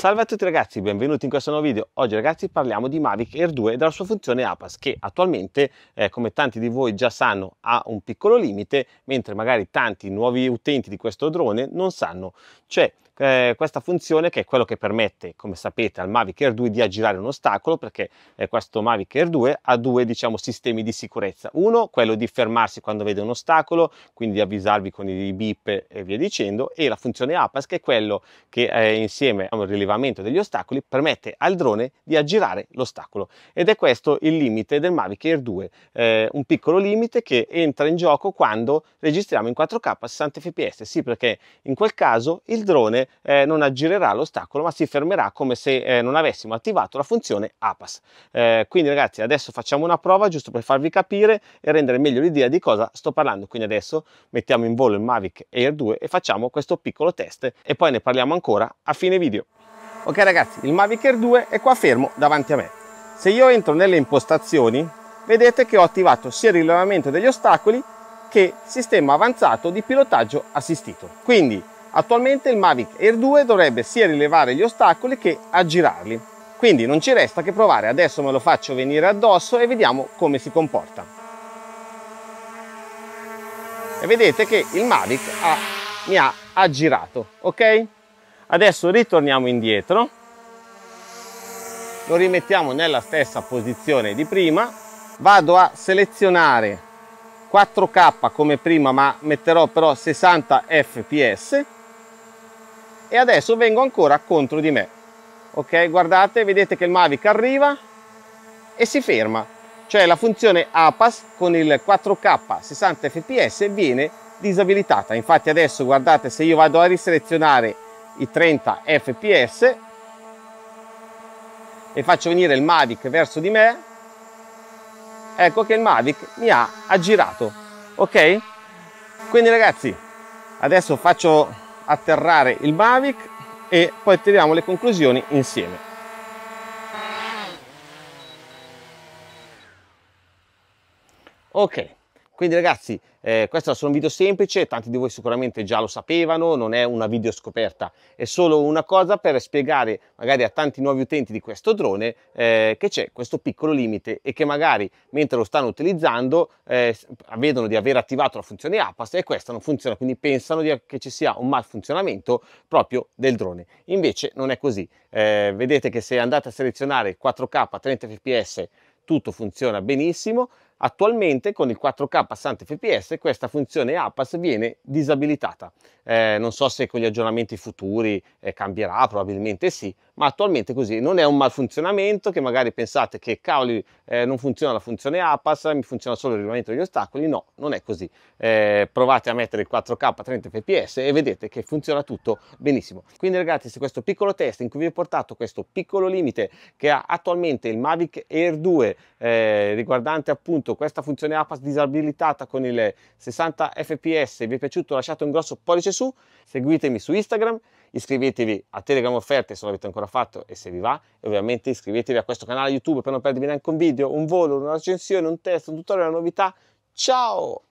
Salve a tutti ragazzi, benvenuti in questo nuovo video. Oggi ragazzi parliamo di Mavic Air 2 e della sua funzione APAS che attualmente, eh, come tanti di voi già sanno, ha un piccolo limite, mentre magari tanti nuovi utenti di questo drone non sanno. Cioè, eh, questa funzione che è quello che permette, come sapete, al Mavic Air 2 di aggirare un ostacolo perché eh, questo Mavic Air 2 ha due diciamo, sistemi di sicurezza. Uno, quello di fermarsi quando vede un ostacolo, quindi avvisarvi con i bip e via dicendo, e la funzione APAS che è quello che eh, insieme al rilevamento degli ostacoli permette al drone di aggirare l'ostacolo. Ed è questo il limite del Mavic Air 2, eh, un piccolo limite che entra in gioco quando registriamo in 4K 60 fps, sì perché in quel caso il drone eh, non aggirerà l'ostacolo ma si fermerà come se eh, non avessimo attivato la funzione APAS. Eh, quindi ragazzi adesso facciamo una prova giusto per farvi capire e rendere meglio l'idea di cosa sto parlando. Quindi adesso mettiamo in volo il Mavic Air 2 e facciamo questo piccolo test e poi ne parliamo ancora a fine video. Ok ragazzi il Mavic Air 2 è qua fermo davanti a me. Se io entro nelle impostazioni vedete che ho attivato sia il rilevamento degli ostacoli che sistema avanzato di pilotaggio assistito. Quindi Attualmente il Mavic Air 2 dovrebbe sia rilevare gli ostacoli che aggirarli, quindi non ci resta che provare, adesso me lo faccio venire addosso e vediamo come si comporta. E vedete che il Mavic ha, mi ha aggirato, ok? Adesso ritorniamo indietro, lo rimettiamo nella stessa posizione di prima, vado a selezionare 4K come prima ma metterò però 60 fps e adesso vengo ancora contro di me. Ok, guardate, vedete che il Mavic arriva e si ferma. Cioè la funzione APAS con il 4K 60 fps viene disabilitata. Infatti adesso guardate se io vado a riselezionare i 30 fps e faccio venire il Mavic verso di me, ecco che il Mavic mi ha aggirato. Ok? Quindi ragazzi, adesso faccio atterrare il Mavic e poi tiriamo le conclusioni insieme. Ok, quindi ragazzi, eh, questo è solo un video semplice, tanti di voi sicuramente già lo sapevano, non è una video scoperta, è solo una cosa per spiegare magari a tanti nuovi utenti di questo drone eh, che c'è questo piccolo limite e che magari mentre lo stanno utilizzando eh, vedono di aver attivato la funzione APAS e questa non funziona, quindi pensano di, che ci sia un malfunzionamento proprio del drone. Invece non è così, eh, vedete che se andate a selezionare 4K a 30 fps tutto funziona benissimo, Attualmente con il 4K a 60 fps questa funzione APAS viene disabilitata. Eh, non so se con gli aggiornamenti futuri eh, cambierà, probabilmente sì, ma attualmente così. Non è un malfunzionamento che magari pensate che cavoli eh, non funziona la funzione APAS, mi funziona solo il rilevamento degli ostacoli. No, non è così. Eh, provate a mettere il 4K a 30 fps e vedete che funziona tutto benissimo. Quindi ragazzi, se questo piccolo test in cui vi ho portato questo piccolo limite che ha attualmente il Mavic Air 2 eh, riguardante appunto visto questa funzione APAS disabilitata con il 60 fps vi è piaciuto lasciate un grosso pollice su, seguitemi su Instagram, iscrivetevi a Telegram Offerte se non l'avete ancora fatto e se vi va e ovviamente iscrivetevi a questo canale YouTube per non perdervi neanche un video, un volo, una recensione, un test, un tutorial, una novità. Ciao!